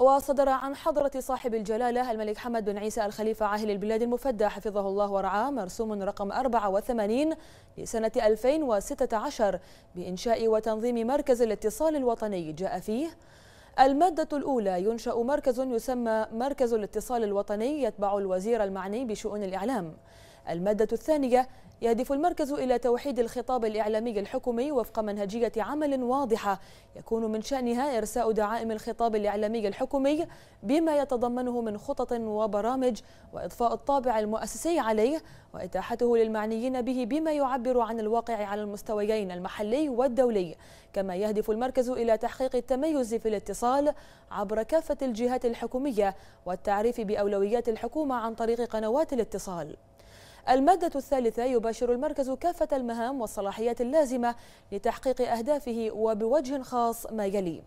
وصدر عن حضرة صاحب الجلالة الملك حمد بن عيسى الخليفة عاهل البلاد المفدى حفظه الله ورعاه مرسوم رقم 84 لسنة 2016 بإنشاء وتنظيم مركز الاتصال الوطني جاء فيه المادة الأولى ينشأ مركز يسمى مركز الاتصال الوطني يتبع الوزير المعني بشؤون الإعلام المادة الثانية يهدف المركز إلى توحيد الخطاب الإعلامي الحكومي وفق منهجية عمل واضحة يكون من شأنها إرساء دعائم الخطاب الإعلامي الحكومي بما يتضمنه من خطط وبرامج وإضفاء الطابع المؤسسي عليه وإتاحته للمعنيين به بما يعبر عن الواقع على المستويين المحلي والدولي كما يهدف المركز إلى تحقيق التميز في الاتصال عبر كافة الجهات الحكومية والتعريف بأولويات الحكومة عن طريق قنوات الاتصال المادة الثالثة يباشر المركز كافة المهام والصلاحيات اللازمة لتحقيق أهدافه وبوجه خاص ما يلي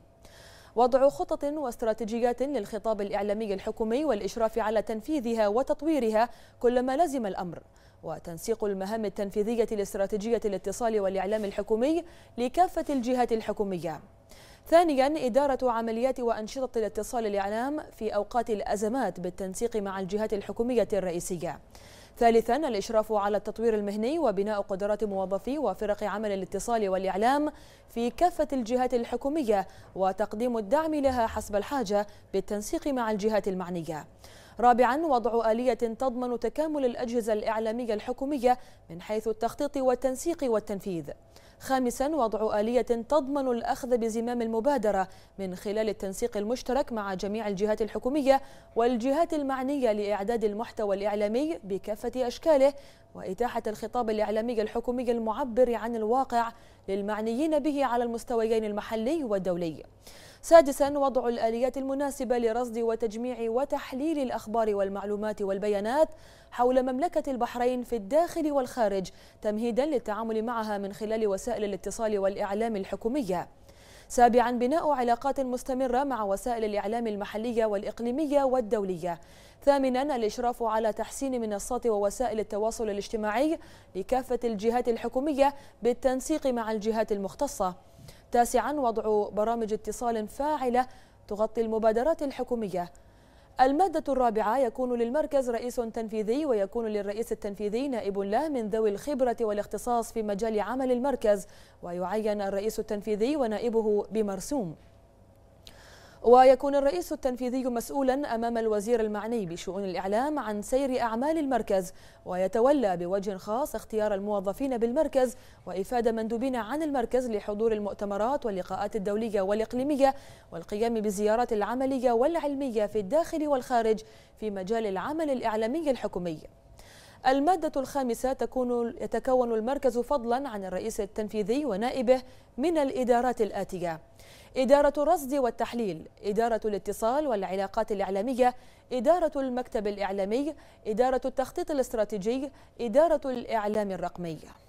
وضع خطط واستراتيجيات للخطاب الإعلامي الحكومي والإشراف على تنفيذها وتطويرها كلما لزم الأمر وتنسيق المهام التنفيذية لاستراتيجية الاتصال والإعلام الحكومي لكافة الجهات الحكومية ثانيا إدارة عمليات وأنشطة الاتصال الإعلام في أوقات الأزمات بالتنسيق مع الجهات الحكومية الرئيسية ثالثا الإشراف على التطوير المهني وبناء قدرات موظفي وفرق عمل الاتصال والإعلام في كافة الجهات الحكومية وتقديم الدعم لها حسب الحاجة بالتنسيق مع الجهات المعنية رابعا وضع آلية تضمن تكامل الأجهزة الإعلامية الحكومية من حيث التخطيط والتنسيق والتنفيذ خامسا وضع آلية تضمن الأخذ بزمام المبادرة من خلال التنسيق المشترك مع جميع الجهات الحكومية والجهات المعنية لإعداد المحتوى الإعلامي بكافة أشكاله وإتاحة الخطاب الإعلامي الحكومي المعبر عن الواقع للمعنيين به على المستويين المحلي والدولي سادسا وضع الآليات المناسبة لرصد وتجميع وتحليل الأخبار والمعلومات والبيانات حول مملكة البحرين في الداخل والخارج تمهيدا للتعامل معها من خلال وسائل الاتصال والإعلام الحكومية سابعا بناء علاقات مستمرة مع وسائل الإعلام المحلية والإقليمية والدولية ثامنا الإشراف على تحسين منصات ووسائل التواصل الاجتماعي لكافة الجهات الحكومية بالتنسيق مع الجهات المختصة تاسعا وضع برامج اتصال فاعلة تغطي المبادرات الحكومية المادة الرابعة يكون للمركز رئيس تنفيذي ويكون للرئيس التنفيذي نائب له من ذوي الخبرة والاختصاص في مجال عمل المركز ويعين الرئيس التنفيذي ونائبه بمرسوم ويكون الرئيس التنفيذي مسؤولا أمام الوزير المعني بشؤون الإعلام عن سير أعمال المركز ويتولى بوجه خاص اختيار الموظفين بالمركز وإفادة مندوبين عن المركز لحضور المؤتمرات واللقاءات الدولية والإقليمية والقيام بزيارات العملية والعلمية في الداخل والخارج في مجال العمل الإعلامي الحكومي المادة الخامسة تكون يتكون المركز فضلا عن الرئيس التنفيذي ونائبه من الإدارات الآتية إدارة الرصد والتحليل إدارة الاتصال والعلاقات الإعلامية إدارة المكتب الإعلامي إدارة التخطيط الاستراتيجي إدارة الإعلام الرقمي